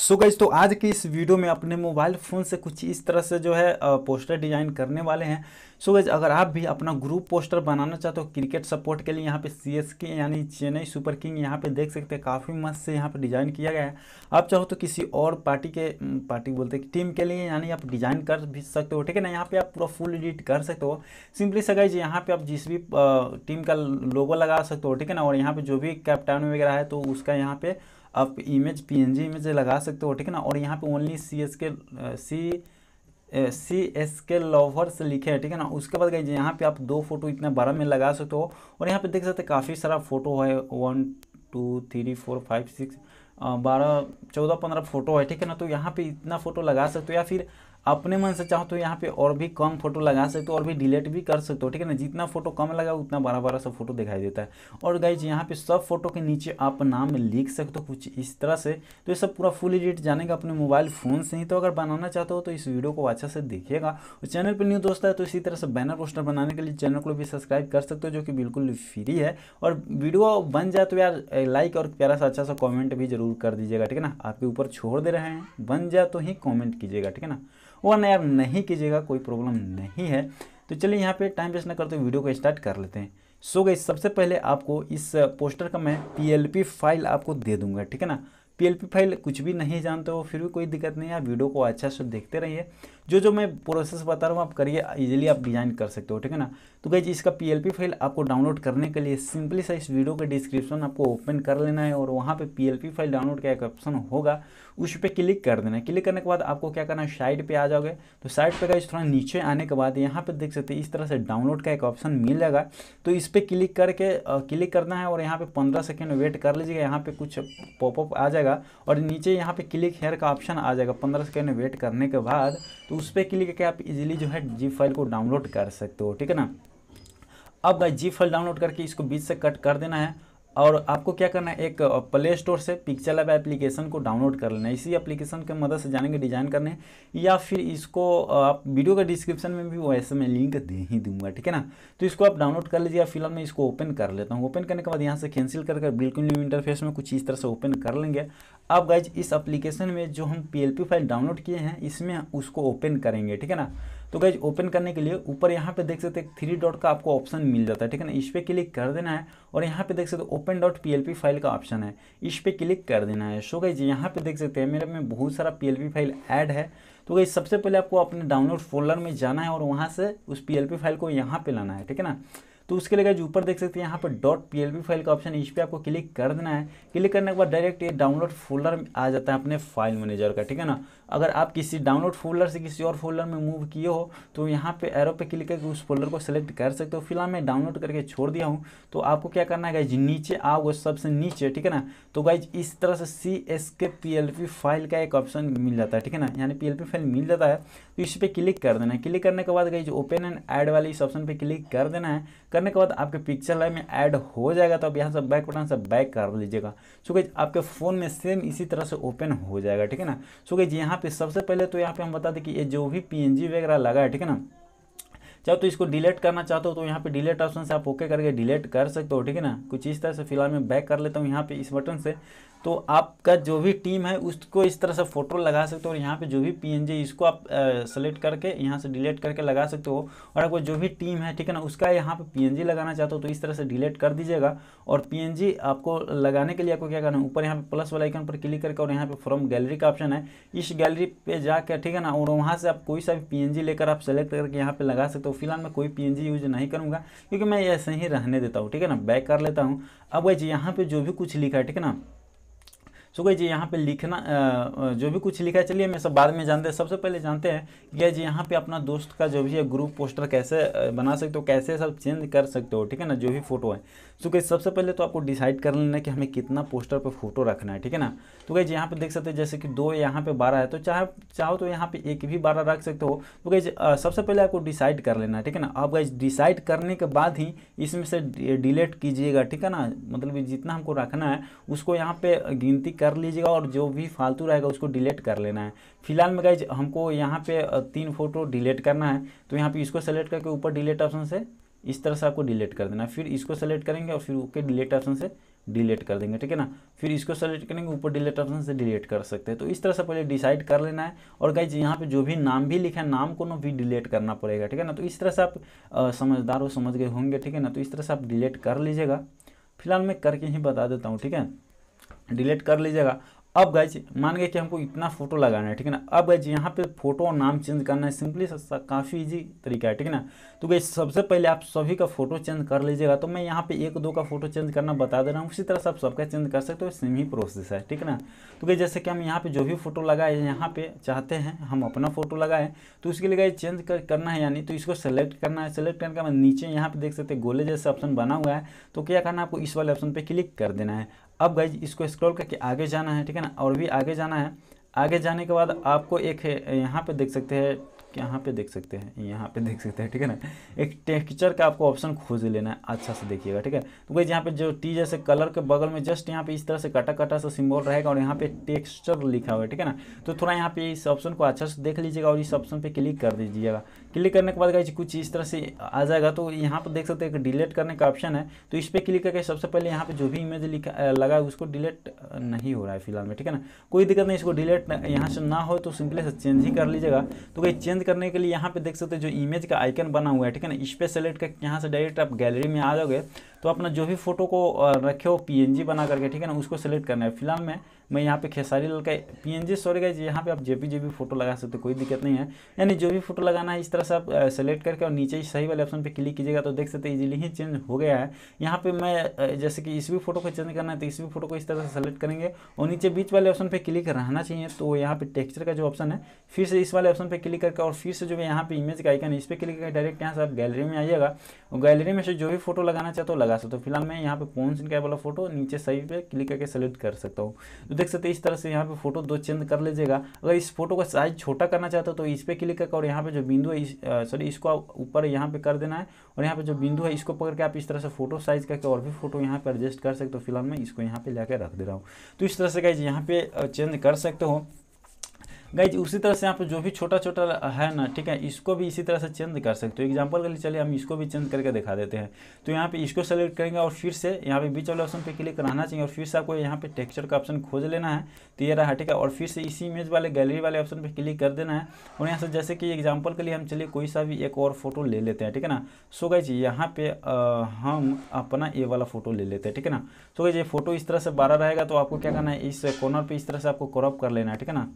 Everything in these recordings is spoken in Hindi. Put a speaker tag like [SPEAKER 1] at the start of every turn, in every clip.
[SPEAKER 1] सो so गाइज तो आज के इस वीडियो में अपने मोबाइल फ़ोन से कुछ इस तरह से जो है पोस्टर डिज़ाइन करने वाले हैं सो so गाइज अगर आप भी अपना ग्रुप पोस्टर बनाना चाहते हो क्रिकेट सपोर्ट के लिए यहाँ पे सी एस के यानी चेन्नई सुपर किंग यहाँ पे देख सकते हैं काफ़ी मस्त से यहाँ पे डिज़ाइन किया गया है आप चाहो तो किसी और पार्टी के पार्टी बोलते हैं टीम के लिए यानी आप डिज़ाइन कर भी सकते हो ठीक है ना यहाँ पर आप पूरा फुल एडिट कर सकते हो सिंपली से यहाँ पर आप जिस भी टीम का लोगो लगा सकते हो ठीक है ना और यहाँ पर जो भी कैप्टन वगैरह है तो उसका यहाँ पर आप image P N G image लगा सकते हो ठीक है ना और यहाँ पे ओनली सी एस के सी सी एस के लवर्स लिखे हैं ठीक है ना उसके बाद गई यहाँ पे आप दो फोटो इतने बारह में लगा सकते हो और यहाँ पे देख सकते हैं काफ़ी सारा फोटो है one two three four five six बारह चौदह पंद्रह फोटो है ठीक है ना तो यहाँ पे इतना फोटो लगा सकते हो या फिर अपने मन से चाहो तो यहाँ पे और भी कम फोटो लगा सकते हो और भी डिलीट भी कर सकते हो ठीक है ना जितना फोटो कम लगा उतना बड़ा बड़ा सा फोटो दिखाई देता है और गाइज यहाँ पे सब फोटो के नीचे आप नाम लिख सकते हो कुछ इस तरह से तो ये सब पूरा फुल एडिट जानेगा अपने मोबाइल फ़ोन से ही तो अगर बनाना चाहते हो तो इस वीडियो को अच्छा से देखिएगा और चैनल पर न्यू दोस्त है तो इसी तरह से बैनर पोस्टर बनाने के लिए चैनल को भी सब्सक्राइब कर सकते हो जो कि बिल्कुल फ्री है और वीडियो बन जाए तो यार लाइक और प्यारा सा अच्छा सा कॉमेंट भी जरूर कर दीजिएगा ठीक है ना आपके ऊपर छोड़ दे रहे हैं बन जाए तो ही कॉमेंट कीजिएगा ठीक है ना वन यार नहीं कीजिएगा कोई प्रॉब्लम नहीं है तो चलिए यहाँ पे टाइम वेस्ट ना करते हुए वीडियो को स्टार्ट कर लेते हैं सो गई सबसे पहले आपको इस पोस्टर का मैं पी फाइल आपको दे दूंगा ठीक है ना पी फाइल कुछ भी नहीं जानते हो फिर भी कोई दिक्कत नहीं है वीडियो को अच्छा से देखते रहिए जो जो मैं प्रोसेस बता रहा हूँ आप करिए इजीली आप डिज़ाइन कर सकते हो ठीक है ना तो गई इसका पी फाइल आपको डाउनलोड करने के लिए सिंपली सा इस वीडियो का डिस्क्रिप्शन आपको ओपन कर लेना है और वहाँ पे पी फाइल डाउनलोड का एक ऑप्शन होगा उस पर क्लिक कर देना है क्लिक करने के बाद आपको क्या करना है साइड पर आ जाओगे तो साइड पर गई थोड़ा नीचे आने के बाद यहाँ पर देख सकते हैं इस तरह से डाउनलोड का एक ऑप्शन मिल जाएगा तो इस पर क्लिक करके क्लिक करना है और यहाँ पर पंद्रह सेकेंड वेट कर लीजिएगा यहाँ पर कुछ पॉपअप आ जाएगा और नीचे यहाँ पर क्लिक हेयर का ऑप्शन आ जाएगा पंद्रह सेकेंड वेट करने के बाद तो उस पर क्लिक करके आप इजीली जो है जी फाइल को डाउनलोड कर सकते हो ठीक है ना अब भाई जी फाइल डाउनलोड करके इसको बीच से कट कर देना है और आपको क्या करना है एक प्ले स्टोर से पिक्चर लैब एप्लीकेशन को डाउनलोड कर लेना है इसी एप्लीकेशन के मदद से जानेंगे डिज़ाइन करने या फिर इसको आप वीडियो के डिस्क्रिप्शन में भी वैसे मैं लिंक दे ही दूंगा ठीक है ना तो इसको आप डाउनलोड कर लीजिए फिलहाल मैं इसको ओपन कर लेता हूँ ओपन करने के बाद यहाँ से कैंसिल कर बिल्कुल न्यू इंटरफेस में कुछ इस तरह से ओपन कर लेंगे अब गाइज इस अप्लीकेशन में जो हम पी फाइल डाउनलोड किए हैं इसमें उसको ओपन करेंगे ठीक है ना तो गैज ओपन करने के लिए ऊपर यहाँ पे देख सकते हैं थ्री डॉट का आपको ऑप्शन मिल जाता है ठीक है ना इस पर क्लिक कर देना है और यहाँ पे देख सकते हो ओपन डॉट पी फाइल का ऑप्शन है इस पर क्लिक कर देना है सो गैज यहाँ पे देख सकते हैं मेरे में बहुत सारा पी फाइल ऐड है तो गई सबसे पहले आपको अपने डाउनलोड फोल्डर में जाना है और वहाँ से उस पी फाइल को यहाँ पर लाना है ठीक है ना तो उसके लिए जो ऊपर देख सकते हैं यहाँ पर डॉट पी फाइल का ऑप्शन इस पर आपको क्लिक कर देना है क्लिक करने के बाद डायरेक्ट ये डाउनलोड फोल्डर आ जाता है अपने फाइल मैनेजर का ठीक है ना अगर आप किसी डाउनलोड फोल्डर से किसी और फोल्डर में मूव किए हो तो यहाँ पे एरो पे क्लिक करके उस फोल्डर को सेलेक्ट कर सकते हो फिलहाल मैं डाउनलोड करके छोड़ दिया हूँ तो आपको क्या करना है गाइज नीचे आओगे सबसे नीचे ठीक है ना तो गाइज इस तरह से C S K P L P file का एक ऑप्शन मिल जाता है ठीक है ना यानी पी एल पी फाइल मिल जाता है तो इस पर क्लिक कर देना है क्लिक करने के बाद गाइज ओपन एंड ऐड वाले इस ऑप्शन पर क्लिक कर देना है करने के बाद आपके पिक्चर लाइव में ऐड हो जाएगा तो आप यहाँ से बैक बटन से बैक कर लीजिएगा सो गाइज आपके फ़ोन में सेम इसी तरह से ओपन हो जाएगा ठीक है ना सो गाइज यहाँ यहाँ पे सबसे पहले तो यहाँ पे हम बता दें कि ये जो भी पीएनजी वगैरह लगा है ठीक है ना चाहे तो इसको डिलीट करना चाहते हो तो यहाँ पे डिलीट ऑप्शन से आप ओके करके डिलीट कर सकते हो ठीक है ना कुछ इस तरह से फिलहाल मैं बैक कर लेता हूँ यहाँ पे इस बटन से तो आपका जो भी टीम है उसको इस तरह से फोटो लगा सकते हो और यहाँ पे जो भी पी इसको आप सेलेक्ट करके यहाँ से डिलीट करके लगा सकते हो और आपको जो भी टीम है ठीक है ना उसका यहाँ पे पी लगाना चाहते हो तो इस तरह से डिलीट कर दीजिएगा और पी आपको लगाने के लिए आपको क्या करना है ऊपर यहाँ पे प्लस वाला आइकन पर क्लिक करके और यहाँ पे फ्रॉम गैलरी का ऑप्शन है इस गैलरी पे जाकर ठीक है ना और वहाँ से आप कोई सा भी पी लेकर आप सेलेक्ट करके यहाँ पे लगा सकते हो तो फिलहाल मैं कोई पी यूज नहीं करूँगा क्योंकि मैं ऐसे ही रहने देता हूँ ठीक है ना बैक कर लेता हूँ अब वैसे यहाँ पर जो भी कुछ लिखा है ठीक है ना सो गई जी यहाँ पे लिखना जो भी कुछ लिखा है चलिए मैं सब बाद में जानते हैं सबसे पहले जानते हैं कि जी यहाँ पे अपना दोस्त का जो भी है ग्रुप पोस्टर कैसे बना सकते हो कैसे सब चेंज कर सकते हो ठीक है ना जो भी फोटो है सो गई सबसे पहले तो आपको डिसाइड कर लेना कि हमें कितना पोस्टर पर फोटो रखना है ठीक है ना तो गई यहाँ पर देख सकते जैसे कि दो यहाँ पर बारह है तो चाहे चाहो तो यहाँ पर एक भी बारह रख सकते हो तो गई सबसे पहले आपको डिसाइड कर लेना ठीक है ना आप गई डिसाइड करने के बाद ही इसमें से डिलीट कीजिएगा ठीक है ना मतलब जितना हमको रखना है उसको यहाँ पे गिनती कर लीजिएगा और जो भी फालतू रहेगा उसको डिलीट कर लेना है फिलहाल में गाइज हमको यहाँ पे तीन फोटो डिलीट करना है तो यहाँ पे इसको सेलेक्ट करके ऊपर डिलीट ऑप्शन से इस तरह से आपको डिलीट कर देना है फिर इसको सेलेक्ट करेंगे और फिर ओके डिलीट ऑप्शन से डिलीट कर देंगे ठीक है ना फिर इसको सेलेक्ट करेंगे ऊपर डिलीट ऑप्शन से डिलीट कर सकते हैं तो इस तरह से पहले डिसाइड कर लेना है और गाइज यहाँ पे जो भी नाम भी लिखा है नाम को ना भी डिलीट करना पड़ेगा ठीक है ना तो इस तरह से आप समझदार हो समझ गए होंगे ठीक है ना तो इस तरह से आप डिलीट कर लीजिएगा फिलहाल मैं करके ही बता देता हूँ ठीक है डिलीट कर लीजिएगा अब गाइज मान गए कि हमको इतना फोटो लगाना है ठीक है ना अब गाइज यहाँ पे फोटो और नाम चेंज करना है सिंपली सस्ता काफ़ी इजी तरीका है ठीक है ना तो गई सबसे पहले आप सभी का फोटो चेंज कर लीजिएगा तो मैं यहाँ पे एक दो का फोटो चेंज करना बता दे रहा हूँ उसी तरह से आप सबका चेंज कर सकते हो सेम ही प्रोसेस है ठीक है ना तो गई जैसे कि हम यहाँ पर जो भी फोटो लगाए यहाँ पे चाहते हैं हम अपना फोटो लगाए तो उसके लिए गई चेंज करना है यानी तो इसको सेलेक्ट करना है सेलेक्ट करने बाद नीचे यहाँ पे देख सकते गोले जैसे ऑप्शन बना हुआ है तो क्या करना है आपको इस वाले ऑप्शन पर क्लिक कर देना है अब गाइज इसको स्क्रॉल करके आगे जाना है ठीक है ना और भी आगे जाना है आगे जाने के बाद आपको एक है यहाँ पे देख सकते हैं यहाँ पे देख सकते हैं यहाँ पे देख सकते हैं ठीक है ना एक टेक्चर का आपको ऑप्शन खोज लेना है अच्छा से देखिएगा ठीक है तो भाई यहाँ पे जो टी जैसे कलर के बगल में जस्ट यहाँ पे इस तरह से कटा कटा सा सिंबल रहेगा और यहाँ पे टेक्स्चर लिखा हुआ है ठीक है ना तो थोड़ा यहाँ पे इस ऑप्शन को अच्छा से देख लीजिएगा और इस ऑप्शन पर क्लिक कर दीजिएगा क्लिक करने के बाद गाइज कुछ इस तरह से आ जाएगा तो यहाँ पर देख सकते हैं कि डिलीट करने का ऑप्शन है तो इस पर क्लिक करके सबसे पहले यहाँ पे जो भी इमेज लिखा लगा है उसको डिलीट नहीं हो रहा है फिलहाल में ठीक है ना कोई दिक्कत नहीं इसको डिलीट यहाँ से ना हो तो सिंपली से चेंज ही कर लीजिएगा तो गई चेंज करने के लिए यहाँ पे देख सकते जो इमेज का आइकन बना हुआ है ठीक है ना इस पर सेलेक्ट करके यहाँ से डायरेक्ट आप गैलरी में आ जाओगे तो अपना जो भी फोटो को रखे हो पीएनजी बना करके ठीक है ना उसको सेलेक्ट करना है फिलहाल में मैं यहाँ पे खेसारी लाल का जी सॉरी गाइज यहाँ पे आप जेपीजी भी फोटो लगा सकते हो कोई दिक्कत नहीं है यानी जो भी फोटो लगाना है इस तरह से आप सेलेक्ट करके और नीचे ही सही वाले ऑप्शन पे क्लिक कीजिएगा तो देख सकते हैं इजीली ही चेंज हो गया है यहाँ पे मैं जैसे कि इस भी फोटो को चेंज करना है तो इस भी फोटो को इस तरह से सेलेक्ट करेंगे और नीचे बीच वाले ऑप्शन पर क्लिक रहना चाहिए तो यहाँ पर टेक्स्चर का जो ऑप्शन है फिर से इस वाले ऑप्शन पर क्लिक करके और फिर से जो यहाँ पे इमेज का आइकन है इस पर क्लिक करके डायरेक्ट यहाँ से आप गैलरी में आइएगा और गैलरी में से जो भी फोटो लगाना चाहते हो तो लगा सकते हो फिलहाल मैं यहाँ पे पोन सिंह का वाला फोटो नीचे सही पे क्लिक करके सेलेक्ट कर सकता हूँ तो देख सकते इस तरह से यहाँ पे फोटो दो चेंज कर लीजिएगा अगर इस फोटो का साइज छोटा करना चाहते हो तो इस पर क्लिक करके और यहाँ पे जो बिंदु है सॉरी इसको ऊपर यहाँ पे कर देना है और यहाँ पे जो बिंदु है इसको पकड़ के आप इस तरह से फोटो साइज करके और भी फोटो यहाँ पे एडजस्ट कर सकते हो फिलहाल मैं इसको यहाँ पे लेकर रख दे रहा हूँ तो इस तरह से गाइज यहाँ पे चेंज कर सकते हो गाइज उसी तरह से यहाँ पे जो भी छोटा छोटा है ना ठीक है इसको भी इसी तरह से चेंज कर सकते हो एग्जाम्पल के लिए चलिए हम इसको भी चेंज करके दिखा देते हैं तो यहाँ पे इसको सेलेक्ट करेंगे और फिर से यहाँ पे बीच वाले ऑप्शन पे क्लिक कराना चाहिए और फिर से आपको यहाँ पे टेक्सचर का ऑप्शन खोज लेना है तो ये रहा ठीक है और फिर से इसी इमेज वाले गैलरी वाले ऑप्शन पर क्लिक कर देना है और यहाँ से जैसे कि एग्जाम्पल के लिए हम चलिए कोई सा भी एक और फोटो ले लेते हैं ठीक है ना सो गाइज यहाँ पे हम अपना ये वाला फोटो ले लेते हैं ठीक है ना सो गाइज ये फोटो इस तरह से बारह रहेगा तो आपको क्या करना है इस कॉर्नर पर इस तरह से आपको क्रॉप कर लेना है ठीक है ना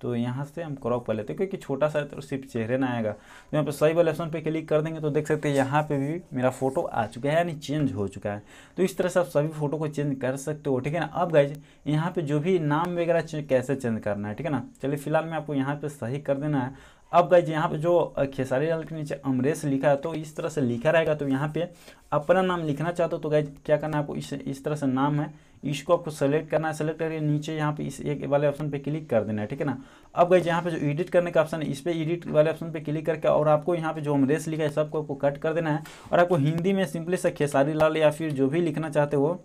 [SPEAKER 1] तो यहाँ से हम क्रॉप कर लेते हैं क्योंकि छोटा सा तो सिर्फ चेहरे ना आएगा तो यहाँ पर सही वाले ऑप्शन पे क्लिक कर देंगे तो देख सकते हैं यहाँ पे भी मेरा फोटो आ चुका है यानी चेंज हो चुका है तो इस तरह से आप सभी फोटो को चेंज कर सकते हो ठीक है ना अब गाइज यहाँ पे जो भी नाम वगैरह कैसे चेंज करना है ठीक है ना चलिए फिलहाल मैं आपको यहाँ पर सही कर देना है अब गाइज यहाँ पे जो खेसारी लाल के नीचे अमरेश लिखा है तो इस तरह से लिखा रहेगा तो यहाँ पे अपना नाम लिखना चाहते हो तो गाइज क्या करना है आपको इस इस तरह से नाम है इसको आपको सेलेक्ट करना है सेलेक्ट करके नीचे यहाँ पे इस एक वाले ऑप्शन पे क्लिक कर देना है ठीक है ना अब गई यहाँ पे जो एडिट करने का ऑप्शन है इस पर एडिट वाले ऑप्शन पर क्लिक करके और आपको यहाँ पे जो अमरेश लिखा है सबको आपको कट कर देना है और आपको हिंदी में सिंपली से खेसारी लाल या फिर जो भी लिखना चाहते हो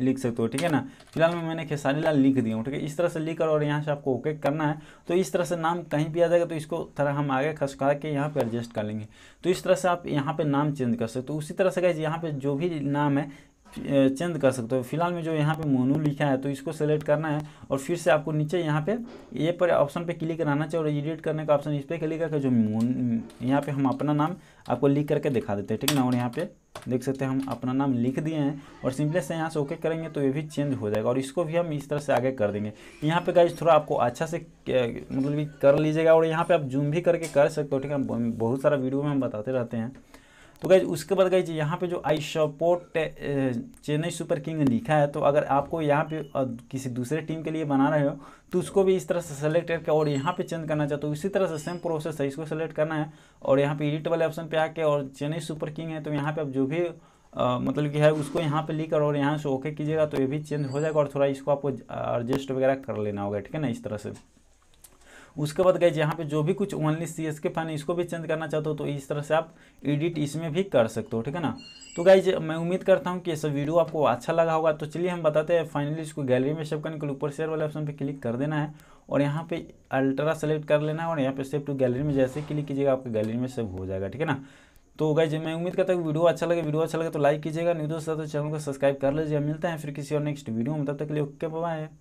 [SPEAKER 1] लिख सकते हो ठीक है ना फिलहाल मैं मैंने खेसारी लाल लिख दिया हूँ ठीक है इस तरह से लिख कर और यहाँ से आपको ओके करना है तो इस तरह से नाम कहीं भी आ जाएगा तो इसको थोड़ा हम आगे खसका के यहाँ पे एडजस्ट कर लेंगे तो इस तरह से आप यहाँ पे नाम चेंज कर सकते हो तो उसी तरह से गए यहाँ पे जो भी नाम है चेंज कर सकते हो फिलहाल में जो यहाँ पे मोनू लिखा है तो इसको सेलेक्ट करना है और फिर से आपको नीचे यहाँ पे ये पर ऑप्शन पे क्लिक कराना चाहिए और एडिट करने का ऑप्शन इस पर क्लिक करके जो मोन यहाँ पे हम अपना नाम आपको लिख करके दिखा देते हैं ठीक ना और यहाँ पे देख सकते हैं हम अपना नाम लिख दिए हैं और सिंपले से यहाँ से ओके करेंगे तो ये भी चेंज हो जाएगा और इसको भी हम इस तरह से आगे कर देंगे यहाँ पे गाइज थोड़ा आपको अच्छा से मतलब कर लीजिएगा और यहाँ पर आप जूम भी करके कर सकते हो ठीक है बहुत सारा वीडियो में हम बताते रहते हैं तो गई उसके बाद गई यहाँ पे जो I support Chennai super king लिखा है तो अगर आपको यहाँ पे किसी दूसरे टीम के लिए बना रहे हो तो उसको भी इस तरह से सेलेक्ट करके और यहाँ पे चेंज करना चाहते हो इसी तरह से सेम प्रोसेस है इसको सेलेक्ट करना है और यहाँ पे एडिट वाले ऑप्शन पे आके और चेन्नई सुपर किंग है तो यहाँ पे आप जो भी आ, मतलब कि है उसको यहाँ पे लिख कर और यहाँ से ओके कीजिएगा तो ये भी चेंज हो जाएगा और थोड़ा इसको आपको एडजस्ट वगैरह कर लेना होगा ठीक है ना इस तरह से उसके बाद गए यहाँ पे जो भी कुछ only C S K fan इसको भी चेंज करना चाहते हो तो इस तरह से आप एडिट इसमें भी कर सकते हो ठीक है ना तो गाइज मैं उम्मीद करता हूँ कि ये सब वीडियो आपको अच्छा लगा होगा तो चलिए हम बताते हैं फाइनली इसको गैलरी में सेव करने के लिए ऊपर शेयर वाले ऑप्शन पर क्लिक कर देना है और यहाँ पे अल्ट्रा सेलेक्ट कर लेना है और यहाँ पे सेव टू गैलरी में जैसे क्लिक कीजिएगा आपके गैलरी में सेव हो जाएगा ठीक है ना तो गाइज मैं उम्मीद करता हूँ वीडियो अच्छा लगे वीडियो अच्छा लगे तो लाइक कीजिएगा न्यू दोस्तों चैनल को सब्सक्राइब कर लीजिए मिलते हैं फिर किसी और नेक्स्ट वीडियो में तब तक के लिए ओके बाय